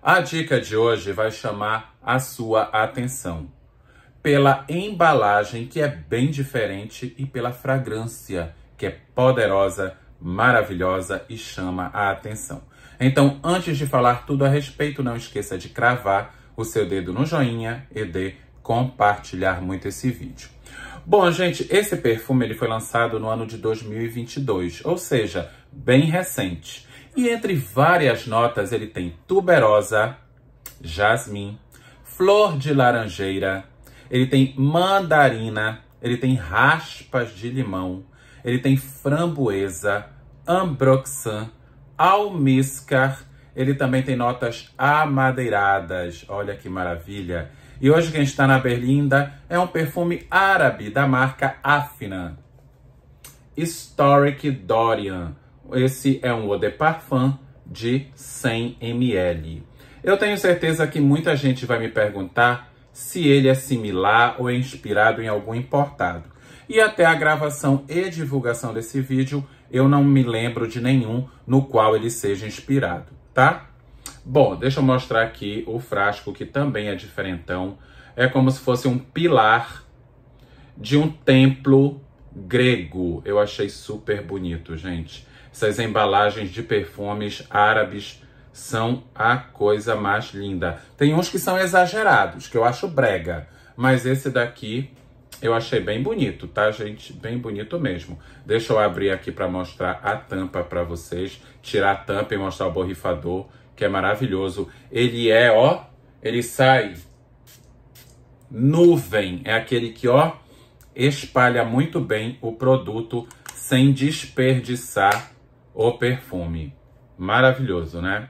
A dica de hoje vai chamar a sua atenção pela embalagem que é bem diferente e pela fragrância que é poderosa, maravilhosa e chama a atenção. Então, antes de falar tudo a respeito, não esqueça de cravar o seu dedo no joinha e de compartilhar muito esse vídeo. Bom, gente, esse perfume ele foi lançado no ano de 2022, ou seja, bem recente. E entre várias notas ele tem tuberosa, jasmim, flor de laranjeira, ele tem mandarina, ele tem raspas de limão, ele tem framboesa, ambroxan, almíscar, ele também tem notas amadeiradas. Olha que maravilha! E hoje quem está na Berlinda é um perfume árabe da marca Afna. Historic Dorian. Esse é um eau de parfum de 100 ml. Eu tenho certeza que muita gente vai me perguntar se ele é similar ou é inspirado em algum importado. E até a gravação e divulgação desse vídeo, eu não me lembro de nenhum no qual ele seja inspirado, tá? Bom, deixa eu mostrar aqui o frasco, que também é diferentão. É como se fosse um pilar de um templo grego. Eu achei super bonito, gente. Essas embalagens de perfumes árabes são a coisa mais linda. Tem uns que são exagerados, que eu acho brega, mas esse daqui eu achei bem bonito, tá, gente? Bem bonito mesmo. Deixa eu abrir aqui para mostrar a tampa para vocês, tirar a tampa e mostrar o borrifador, que é maravilhoso. Ele é, ó, ele sai nuvem, é aquele que, ó, espalha muito bem o produto sem desperdiçar o perfume. Maravilhoso, né?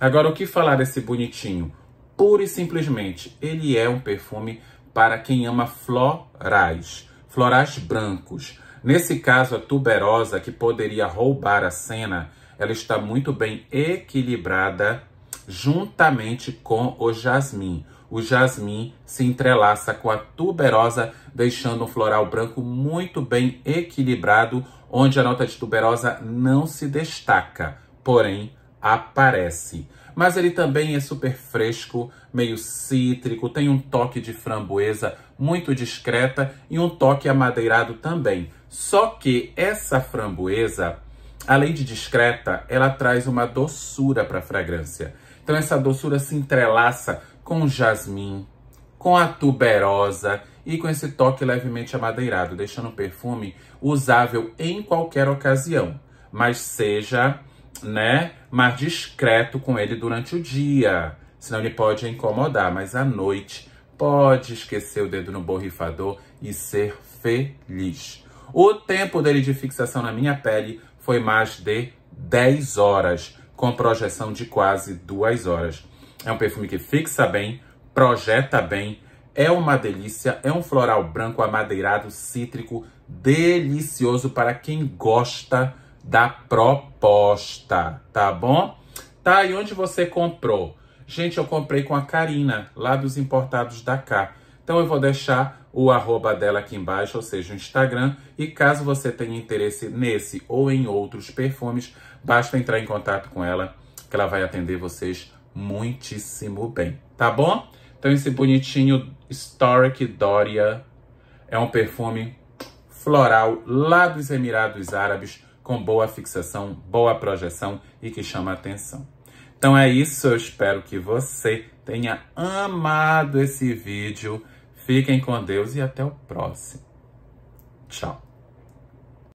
Agora, o que falar desse bonitinho? Pura e simplesmente, ele é um perfume para quem ama florais, florais brancos. Nesse caso, a tuberosa, que poderia roubar a cena, ela está muito bem equilibrada juntamente com o jasmim o jasmim se entrelaça com a tuberosa, deixando um floral branco muito bem equilibrado, onde a nota de tuberosa não se destaca, porém aparece. Mas ele também é super fresco, meio cítrico, tem um toque de framboesa muito discreta e um toque amadeirado também. Só que essa framboesa, além de discreta, ela traz uma doçura para a fragrância. Então essa doçura se entrelaça com o jasmim, com a tuberosa e com esse toque levemente amadeirado, deixando o perfume usável em qualquer ocasião, mas seja, né, mais discreto com ele durante o dia, senão ele pode incomodar, mas à noite pode esquecer o dedo no borrifador e ser feliz. O tempo dele de fixação na minha pele foi mais de 10 horas, com projeção de quase 2 horas. É um perfume que fixa bem, projeta bem, é uma delícia, é um floral branco amadeirado, cítrico, delicioso para quem gosta da proposta, tá bom? Tá, e onde você comprou? Gente, eu comprei com a Karina, lá dos Importados da Cá. Então eu vou deixar o arroba dela aqui embaixo, ou seja, o Instagram. E caso você tenha interesse nesse ou em outros perfumes, basta entrar em contato com ela, que ela vai atender vocês muitíssimo bem, tá bom? Então esse bonitinho Historic Doria é um perfume floral lá dos Emirados Árabes com boa fixação, boa projeção e que chama atenção. Então é isso, eu espero que você tenha amado esse vídeo. Fiquem com Deus e até o próximo. Tchau.